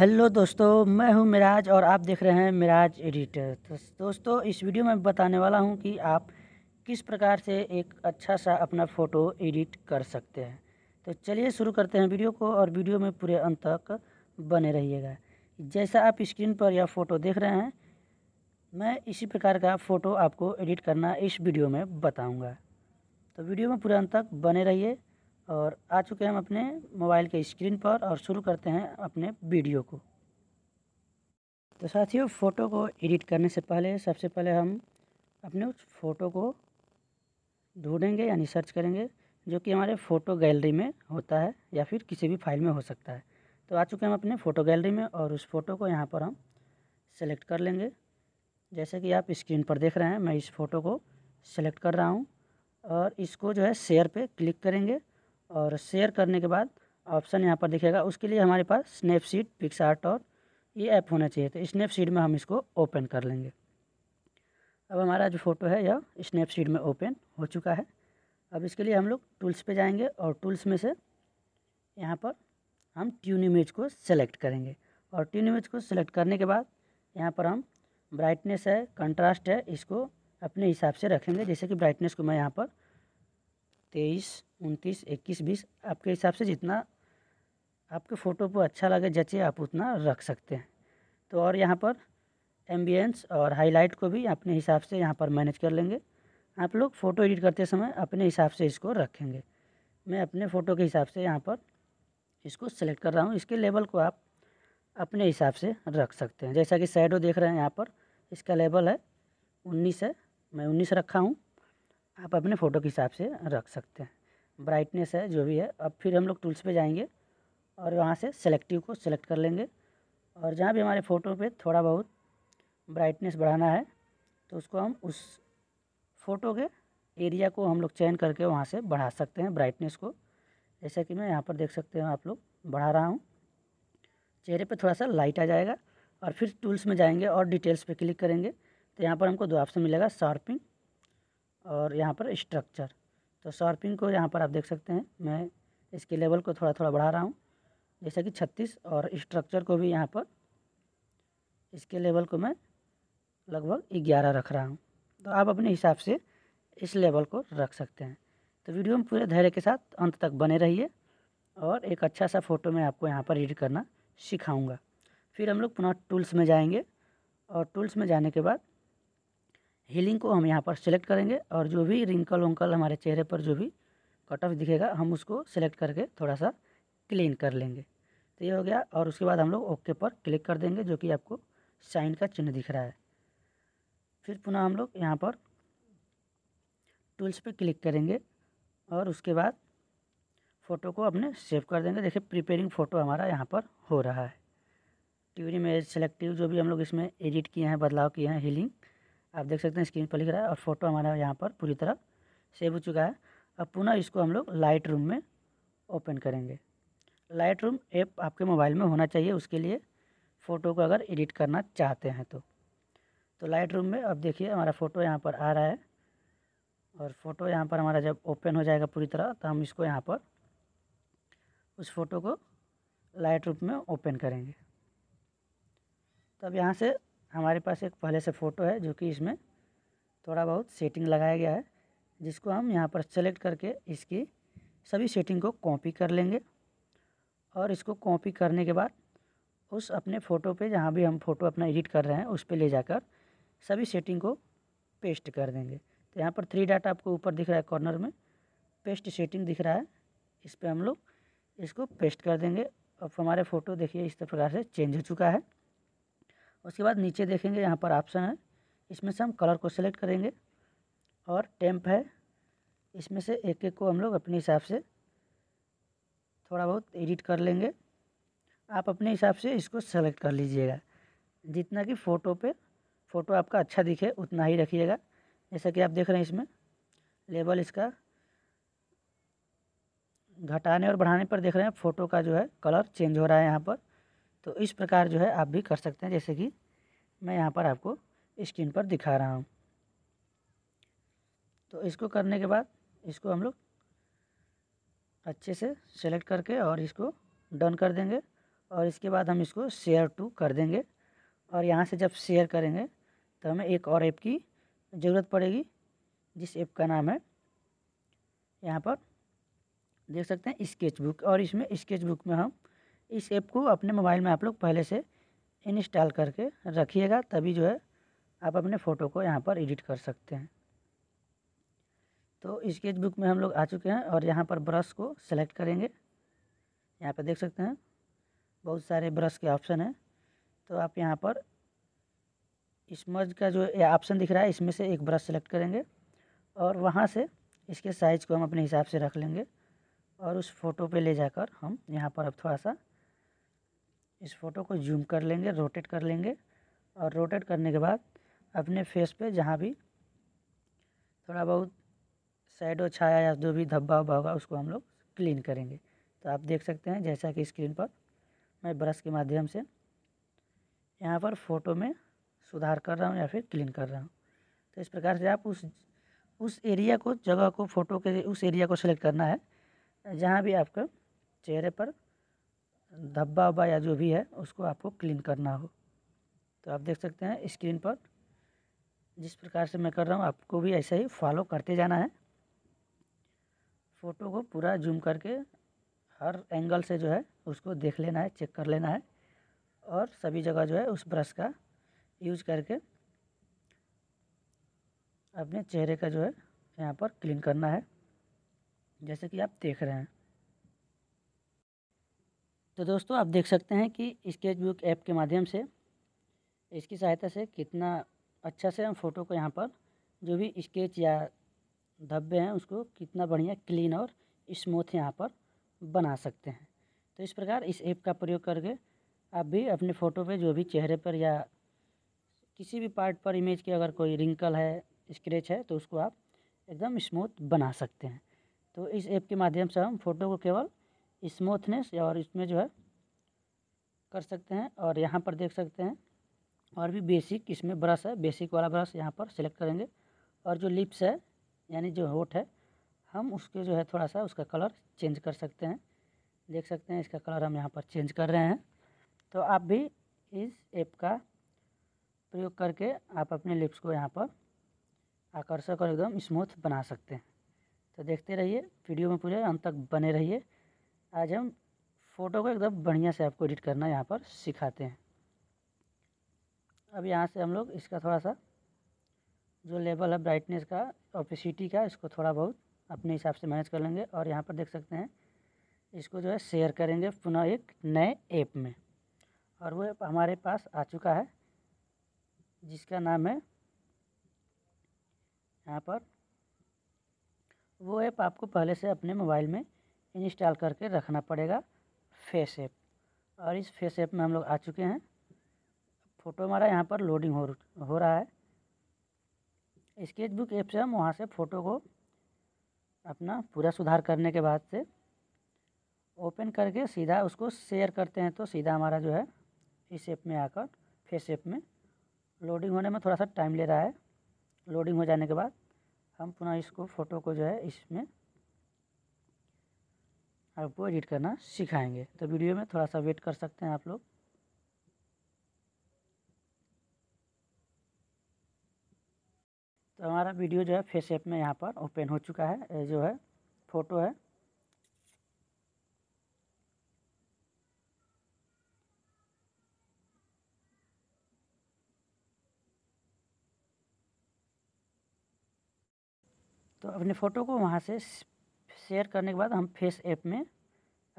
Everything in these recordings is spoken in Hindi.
हेलो दोस्तों मैं हूं मिराज और आप देख रहे हैं मिराज एडिटर तो दोस्तों इस वीडियो में बताने वाला हूं कि आप किस प्रकार से एक अच्छा सा अपना फ़ोटो एडिट कर सकते हैं तो चलिए शुरू करते हैं वीडियो को और वीडियो में पूरे अंत तक बने रहिएगा जैसा आप स्क्रीन पर यह फ़ोटो देख रहे हैं मैं इसी प्रकार का फ़ोटो आपको एडिट करना इस वीडियो में बताऊँगा तो वीडियो में पूरे अंत तक बने रहिए और आ चुके हैं हम अपने मोबाइल के स्क्रीन पर और शुरू करते हैं अपने वीडियो को तो साथियों फ़ोटो को एडिट करने से पहले सबसे पहले हम अपने उस फ़ोटो को ढूंढेंगे यानी सर्च करेंगे जो कि हमारे फ़ोटो गैलरी में होता है या फिर किसी भी फाइल में हो सकता है तो आ चुके हैं हम अपने फ़ोटो गैलरी में और उस फ़ोटो को यहाँ पर हम सेलेक्ट कर लेंगे जैसे कि आप स्क्रीन पर देख रहे हैं मैं इस फ़ोटो को सेलेक्ट कर रहा हूँ और इसको जो है शेयर पे क्लिक करेंगे और शेयर करने के बाद ऑप्शन यहाँ पर दिखेगा उसके लिए हमारे पास स्नैपसीड पिक्सार्ट और ये ऐप होना चाहिए तो स्नैपसीड में हम इसको ओपन कर लेंगे अब हमारा जो फ़ोटो है यह स्नैपसीड में ओपन हो चुका है अब इसके लिए हम लोग टूल्स पे जाएंगे और टूल्स में से यहाँ पर हम ट्यून इमेज को सेलेक्ट करेंगे और ट्यून इमेज को सेलेक्ट करने के बाद यहाँ पर हम ब्राइटनेस है कंट्रास्ट है इसको अपने हिसाब से रखेंगे जैसे कि ब्राइटनेस को मैं यहाँ पर तेईस उनतीस इक्कीस बीस आपके हिसाब से जितना आपके फ़ोटो पर अच्छा लगे जचे आप उतना रख सकते हैं तो और यहाँ पर एम्बियंस और हाईलाइट को भी अपने हिसाब से यहाँ पर मैनेज कर लेंगे आप लोग फ़ोटो एडिट करते समय अपने हिसाब से इसको रखेंगे मैं अपने फ़ोटो के हिसाब से यहाँ पर इसको सेलेक्ट कर रहा हूँ इसके लेवल को आप अपने हिसाब से रख सकते हैं जैसा कि साइडो देख रहे हैं यहाँ पर इसका लेवल है उन्नीस है मैं उन्नीस रखा हूँ आप अपने फ़ोटो के हिसाब से रख सकते हैं ब्राइटनेस है जो भी है अब फिर हम लोग टूल्स पे जाएंगे और वहाँ से सेलेक्टिव को सेलेक्ट कर लेंगे और जहाँ भी हमारे फ़ोटो पे थोड़ा बहुत ब्राइटनेस बढ़ाना है तो उसको हम उस फ़ोटो के एरिया को हम लोग चयन करके वहाँ से बढ़ा सकते हैं ब्राइटनेस को जैसा कि मैं यहाँ पर देख सकते हैं आप लोग बढ़ा रहा हूँ चेहरे पर थोड़ा सा लाइट आ जाएगा और फिर टूल्स में जाएंगे और डिटेल्स पर क्लिक करेंगे तो यहाँ पर हमको दो ऑप्शन मिलेगा शार्पिंग और यहाँ पर स्ट्रक्चर तो शार्पिंग को यहाँ पर आप देख सकते हैं मैं इसके लेवल को थोड़ा थोड़ा बढ़ा रहा हूँ जैसा कि छत्तीस और स्ट्रक्चर को भी यहाँ पर इसके लेवल को मैं लगभग ग्यारह रख रहा हूँ तो आप अपने हिसाब से इस लेवल को रख सकते हैं तो वीडियो में पूरे धैर्य के साथ अंत तक बने रहिए और एक अच्छा सा फ़ोटो मैं आपको यहाँ पर एडिट करना सिखाऊंगा फिर हम लोग पुनः टूल्स में जाएंगे और टूल्स में जाने के बाद हीलिंग को हम यहाँ पर सेलेक्ट करेंगे और जो भी रिंकल वंकल हमारे चेहरे पर जो भी कट ऑफ दिखेगा हम उसको सेलेक्ट करके थोड़ा सा क्लीन कर लेंगे तो ये हो गया और उसके बाद हम लोग ओके पर क्लिक कर देंगे जो कि आपको साइन का चिन्ह दिख रहा है फिर पुनः हम लोग यहाँ पर टूल्स पे क्लिक करेंगे और उसके बाद फ़ोटो को अपने सेव कर देंगे देखिए प्रिपेयरिंग फ़ोटो हमारा यहाँ पर हो रहा है ट्यूरिंग एज सेलेक्टिव जो भी हम लोग इसमें एडिट किए हैं बदलाव किए हैं हीलिंग आप देख सकते हैं स्क्रीन पर लिख रहा है और फोटो हमारा यहाँ पर पूरी तरह सेव हो चुका है अब पुनः इसको हम लोग लाइट रूम में ओपन करेंगे लाइट रूम ऐप आपके मोबाइल में होना चाहिए उसके लिए फ़ोटो को अगर एडिट करना चाहते हैं तो तो लाइट रूम में अब देखिए हमारा फ़ोटो यहाँ पर आ रहा है और फ़ोटो यहाँ पर हमारा जब ओपन हो जाएगा पूरी तरह तो हम इसको यहाँ पर उस फ़ोटो को लाइट रूप में ओपन करेंगे तब तो यहाँ से हमारे पास एक पहले से फ़ोटो है जो कि इसमें थोड़ा बहुत सेटिंग लगाया गया है जिसको हम यहाँ पर सेलेक्ट करके इसकी सभी सेटिंग को कॉपी कर लेंगे और इसको कॉपी करने के बाद उस अपने फ़ोटो पे जहाँ भी हम फ़ोटो अपना एडिट कर रहे हैं उस पर ले जाकर सभी सेटिंग को पेस्ट कर देंगे तो यहाँ पर थ्री डाटा आपको ऊपर दिख रहा है कॉर्नर में पेस्ट सेटिंग दिख रहा है इस पर हम लोग इसको पेस्ट कर देंगे अब हमारे फ़ोटो देखिए इस प्रकार से चेंज हो चुका है उसके बाद नीचे देखेंगे यहाँ पर ऑप्शन है इसमें से हम कलर को सिलेक्ट करेंगे और टेम्प है इसमें से एक एक को हम लोग अपने हिसाब से थोड़ा बहुत एडिट कर लेंगे आप अपने हिसाब से इसको सेलेक्ट कर लीजिएगा जितना कि फ़ोटो पे फ़ोटो आपका अच्छा दिखे उतना ही रखिएगा जैसा कि आप देख रहे हैं इसमें लेवल इसका घटाने और बढ़ाने पर देख रहे हैं फ़ोटो का जो है कलर चेंज हो रहा है यहाँ पर तो इस प्रकार जो है आप भी कर सकते हैं जैसे कि मैं यहाँ पर आपको स्क्रीन पर दिखा रहा हूँ तो इसको करने के बाद इसको हम लोग अच्छे से सेलेक्ट करके और इसको डन कर देंगे और इसके बाद हम इसको शेयर टू कर देंगे और यहाँ से जब शेयर करेंगे तो हमें एक और ऐप की ज़रूरत पड़ेगी जिस ऐप का नाम है यहाँ पर देख सकते हैं स्केच बुक और इसमें स्केच बुक में हम इस ऐप को अपने मोबाइल में आप लोग पहले से इंस्टॉल करके रखिएगा तभी जो है आप अपने फ़ोटो को यहाँ पर एडिट कर सकते हैं तो स्केच बुक में हम लोग आ चुके हैं और यहाँ पर ब्रश को सेलेक्ट करेंगे यहाँ पर देख सकते हैं बहुत सारे ब्रश के ऑप्शन हैं तो आप यहाँ पर स्मर्ज का जो ऑप्शन दिख रहा है इसमें से एक ब्रश सेलेक्ट करेंगे और वहाँ से इसके साइज़ को हम अपने हिसाब से रख लेंगे और उस फ़ोटो पे ले जाकर हम यहाँ पर अब थोड़ा सा इस फ़ोटो को जूम कर लेंगे रोटेट कर लेंगे और रोटेट करने के बाद अपने फेस पे जहाँ भी थोड़ा बहुत और छाया या जो भी धब्बा उब्बा होगा उसको हम लोग क्लीन करेंगे तो आप देख सकते हैं जैसा कि स्क्रीन पर मैं ब्रश के माध्यम से यहाँ पर फ़ोटो में सुधार कर रहा हूँ या फिर क्लीन कर रहा हूँ तो इस प्रकार से आप उस उस एरिया को जगह को फ़ोटो के उस एरिया को सेलेक्ट करना है जहाँ भी आपका चेहरे पर धब्बा वब्बा या जो भी है उसको आपको क्लीन करना हो तो आप देख सकते हैं स्क्रीन पर जिस प्रकार से मैं कर रहा हूँ आपको भी ऐसे ही फॉलो करते जाना है फ़ोटो को पूरा जूम करके हर एंगल से जो है उसको देख लेना है चेक कर लेना है और सभी जगह जो है उस ब्रश का यूज करके अपने चेहरे का जो है यहाँ पर क्लीन करना है जैसे कि आप देख रहे हैं तो दोस्तों आप देख सकते हैं कि स्केच बुक ऐप के माध्यम से इसकी सहायता से कितना अच्छा से हम फ़ोटो को यहाँ पर जो भी स्केच या धब्बे हैं उसको कितना बढ़िया क्लीन और स्मूथ यहाँ पर बना सकते हैं तो इस प्रकार इस ऐप का प्रयोग करके आप भी अपने फ़ोटो पे जो भी चेहरे पर या किसी भी पार्ट पर इमेज के अगर कोई रिंकल है स्क्रेच है तो उसको आप एकदम स्मूथ बना सकते हैं तो इस ऐप के माध्यम से हम फ़ोटो को केवल स्मूथनेस और इसमें जो है कर सकते हैं और यहाँ पर देख सकते हैं और भी बेसिक इसमें ब्रश है बेसिक वाला ब्रश यहाँ पर सिलेक्ट करेंगे और जो लिप्स है यानी जो होठ है हम उसके जो है थोड़ा सा उसका कलर चेंज कर सकते हैं देख सकते हैं इसका कलर हम यहाँ पर चेंज कर रहे हैं तो आप भी इस ऐप का प्रयोग करके आप अपने लिप्स को यहाँ पर आकर्षक और एकदम स्मूथ बना सकते हैं तो देखते रहिए वीडियो में पूरे अंत तक बने रहिए आज हम फ़ोटो को एकदम बढ़िया से आपको एडिट करना यहाँ पर सिखाते हैं अब यहाँ से हम लोग इसका थोड़ा सा जो लेवल है ब्राइटनेस का ऑपिसिटी का इसको थोड़ा बहुत अपने हिसाब से मैनेज कर लेंगे और यहाँ पर देख सकते हैं इसको जो है शेयर करेंगे पुनः एक नए ऐप में और वो ऐप हमारे पास आ चुका है जिसका नाम है यहाँ पर वो ऐप आपको पहले से अपने मोबाइल में इंस्टॉल करके रखना पड़ेगा फेस ऐप और इस फेस ऐप में हम लोग आ चुके हैं फ़ोटो हमारा यहाँ पर लोडिंग हो हो रहा है स्केचबुक ऐप से हम वहाँ से फ़ोटो को अपना पूरा सुधार करने के बाद से ओपन करके सीधा उसको शेयर करते हैं तो सीधा हमारा जो है इस ऐप में आकर फेस ऐप में लोडिंग होने में थोड़ा सा टाइम ले रहा है लोडिंग हो जाने के बाद हम पुनः इसको फ़ोटो को जो है इसमें आपको एडिट करना सिखाएंगे तो वीडियो में थोड़ा सा वेट कर सकते हैं आप लोग तो हमारा वीडियो जो है फेस ऐप में यहाँ पर ओपन हो चुका है ये जो है फ़ोटो है तो अपने फ़ोटो को वहाँ से शेयर करने के बाद हम फेस ऐप में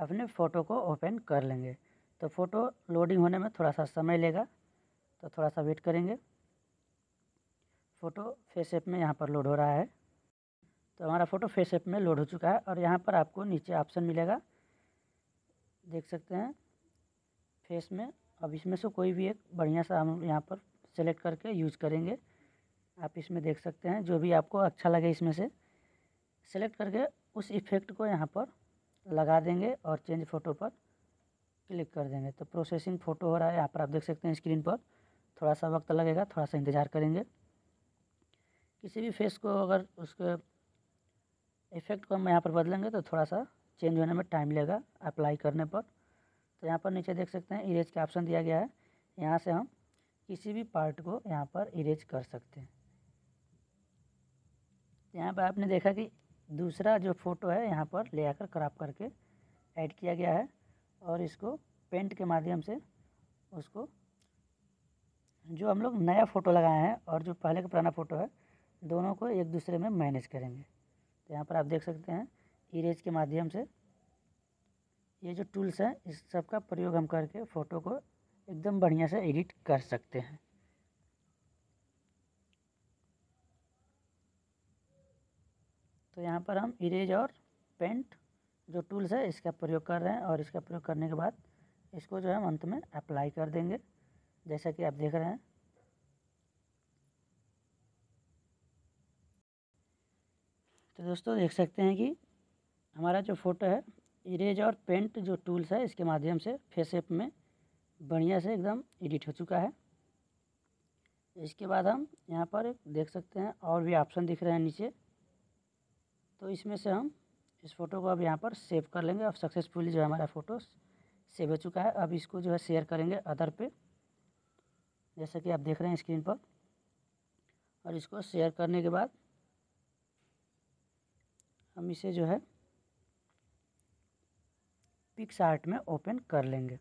अपने फ़ोटो को ओपन कर लेंगे तो फ़ोटो लोडिंग होने में थोड़ा सा समय लेगा तो थोड़ा सा वेट करेंगे फ़ोटो फेस ऐप में यहाँ पर लोड हो रहा है तो हमारा फ़ोटो फेस ऐप में लोड हो चुका है और यहाँ पर आपको नीचे ऑप्शन मिलेगा देख सकते हैं फेस में अब इसमें से कोई भी एक बढ़िया सा हम यहाँ पर सेलेक्ट करके यूज करेंगे आप इसमें देख सकते हैं जो भी आपको अच्छा लगे इसमें से सेलेक्ट करके उस इफ़ेक्ट को यहाँ पर लगा देंगे और चेंज फ़ोटो पर क्लिक कर देंगे तो प्रोसेसिंग फ़ोटो हो रहा है यहाँ पर आप देख सकते हैं स्क्रीन पर थोड़ा सा वक्त लगेगा थोड़ा सा इंतज़ार करेंगे किसी भी फेस को अगर उसके इफ़ेक्ट को हम यहाँ पर बदलेंगे तो थोड़ा सा चेंज होने में टाइम लेगा अप्लाई करने पर तो यहाँ पर नीचे देख सकते हैं इरेज का ऑप्शन दिया गया है यहाँ से हम किसी भी पार्ट को यहाँ पर इरेज कर सकते हैं यहाँ पर आपने देखा कि दूसरा जो फ़ोटो है यहाँ पर ले आकर क्रॉप करके ऐड किया गया है और इसको पेंट के माध्यम से उसको जो हम लोग नया फ़ोटो लगाए हैं और जो पहले का पुराना फ़ोटो है दोनों को एक दूसरे में मैनेज करेंगे तो यहाँ पर आप देख सकते हैं इरेज के माध्यम से ये जो टूल्स हैं इस सब का प्रयोग हम करके फ़ोटो को एकदम बढ़िया से एडिट कर सकते हैं तो यहाँ पर हम इरेज और पेंट जो टूल्स है इसका प्रयोग कर रहे हैं और इसका प्रयोग करने के बाद इसको जो है अंत में अप्लाई कर देंगे जैसा कि आप देख रहे हैं तो दोस्तों देख सकते हैं कि हमारा जो फ़ोटो है इरेज और पेंट जो टूल्स है इसके माध्यम से फेस में बढ़िया से एकदम एडिट हो चुका है इसके बाद हम यहाँ पर देख सकते हैं और भी ऑप्शन दिख रहे हैं नीचे तो इसमें से हम इस फ़ोटो को अब यहाँ पर सेव कर लेंगे अब सक्सेसफुली जो है हमारा फ़ोटो सेव हो चुका है अब इसको जो है शेयर करेंगे अदर पे जैसा कि आप देख रहे हैं स्क्रीन पर और इसको शेयर करने के बाद हम इसे जो है पिक्स आर्ट में ओपन कर लेंगे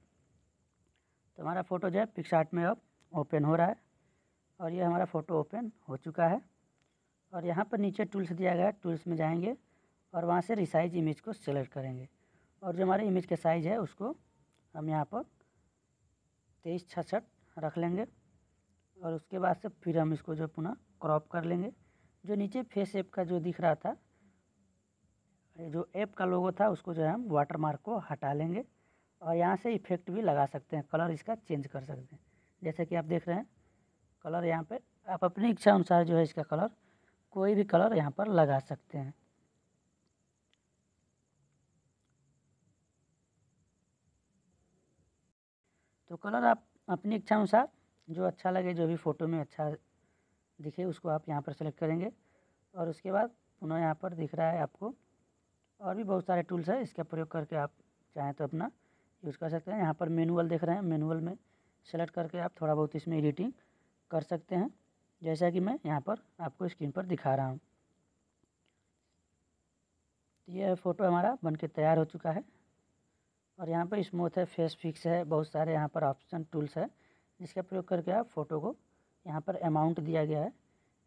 तो हमारा फ़ोटो जो है पिक्स आर्ट में अब ओपन हो रहा है और ये हमारा फ़ोटो ओपन हो चुका है और यहाँ पर नीचे टूल्स दिया गया टूल्स में जाएंगे और वहाँ से रिसाइज इमेज को सेलेक्ट करेंगे और जो हमारे इमेज का साइज़ है उसको हम यहाँ पर तेईस छसठ रख लेंगे और उसके बाद से फिर हम इसको जो पुनः क्रॉप कर लेंगे जो नीचे फेस ऐप का जो दिख रहा था जो ऐप का लोगो था उसको जो है हम वाटर मार्क को हटा लेंगे और यहाँ से इफेक्ट भी लगा सकते हैं कलर इसका चेंज कर सकते हैं जैसे कि आप देख रहे हैं कलर यहाँ पे आप अपनी इच्छा अनुसार जो है इसका कलर कोई भी कलर यहाँ पर लगा सकते हैं तो कलर आप अपनी इच्छा अनुसार जो अच्छा लगे जो भी फ़ोटो में अच्छा दिखे उसको आप यहाँ पर सेलेक्ट करेंगे और उसके बाद पुनः यहाँ पर दिख रहा है आपको और भी बहुत सारे टूल्स हैं इसका प्रयोग करके आप चाहें तो अपना यूज़ कर सकते हैं यहाँ पर मैनुअल देख रहे हैं मैनुअल में सेलेक्ट करके आप थोड़ा बहुत इसमें एडिटिंग कर सकते हैं जैसा कि मैं यहाँ पर आपको स्क्रीन पर दिखा रहा हूँ यह फ़ोटो हमारा बन के तैयार हो चुका है और यहाँ पर स्मूथ है फेस फिक्स है बहुत सारे यहाँ पर ऑप्शन टूल्स है जिसका प्रयोग करके आप फ़ोटो को यहाँ पर अमाउंट दिया गया है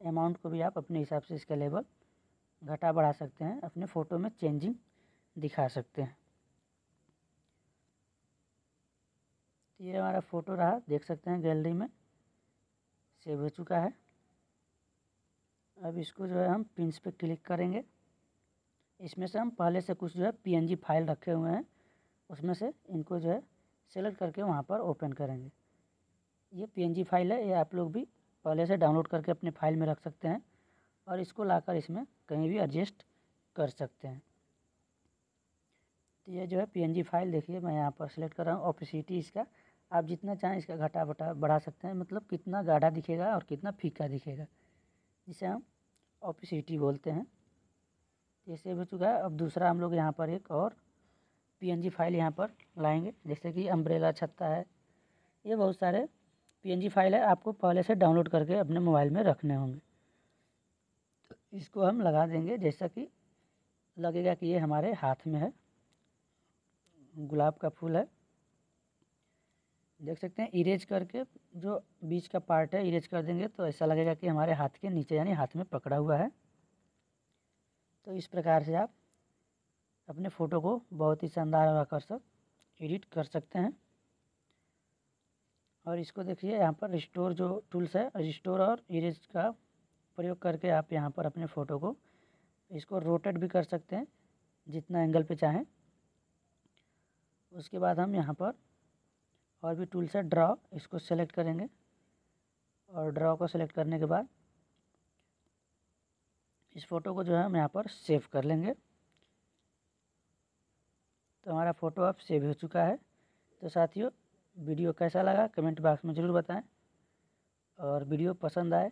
अमाउंट को भी आप अपने हिसाब से इसका लेवल घटा बढ़ा सकते हैं अपने फ़ोटो में चेंजिंग दिखा सकते हैं ये हमारा फ़ोटो रहा देख सकते हैं गैलरी में सेव हो चुका है अब इसको जो है हम पिंस पे क्लिक करेंगे इसमें से हम पहले से कुछ जो है पीएनजी फाइल रखे हुए हैं उसमें से इनको जो है सेलेक्ट करके वहाँ पर ओपन करेंगे ये पीएनजी फाइल है ये आप लोग भी पहले से डाउनलोड करके अपने फाइल में रख सकते हैं और इसको लाकर इसमें कहीं भी एडजस्ट कर सकते हैं तो ये जो है पीएनजी फाइल देखिए मैं यहाँ पर सेलेक्ट कर रहा हूँ ऑपिसिटी इसका आप जितना चाहें इसका घटा बटा बढ़ा सकते हैं मतलब कितना गाढ़ा दिखेगा और कितना फीका दिखेगा जिसे हम ऑपिसिटी बोलते हैं जैसे हो चुका है अब दूसरा हम लोग यहाँ पर एक और पीएनजी फाइल यहाँ पर लाएंगे जैसे कि अम्ब्रेला छत्ता है ये बहुत सारे पी फाइल है आपको पहले से डाउनलोड करके अपने मोबाइल में रखने होंगे तो इसको हम लगा देंगे जैसा कि लगेगा कि ये हमारे हाथ में है गुलाब का फूल है देख सकते हैं इरेज करके जो बीच का पार्ट है इरेज कर देंगे तो ऐसा लगेगा कि हमारे हाथ के नीचे यानी हाथ में पकड़ा हुआ है तो इस प्रकार से आप अपने फ़ोटो को बहुत ही शानदार और आकर्षक एडिट कर सकते हैं और इसको देखिए यहाँ पर रिस्टोर जो टूल्स है रिस्टोर और इरेज का प्रयोग करके आप यहाँ पर अपने फ़ोटो को इसको रोटेट भी कर सकते हैं जितना एंगल पे चाहें उसके बाद हम यहाँ पर और भी टूल्स है ड्रा इसको सेलेक्ट करेंगे और ड्रा को सेलेक्ट करने के बाद इस फ़ोटो को जो है हम यहाँ पर सेव कर लेंगे तो हमारा फ़ोटो अब सेव हो चुका है तो साथियों वीडियो कैसा लगा कमेंट बॉक्स में ज़रूर बताएं और वीडियो पसंद आए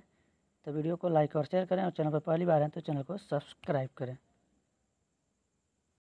तो वीडियो को लाइक और शेयर करें और चैनल पर पहली बार हैं तो चैनल को सब्सक्राइब करें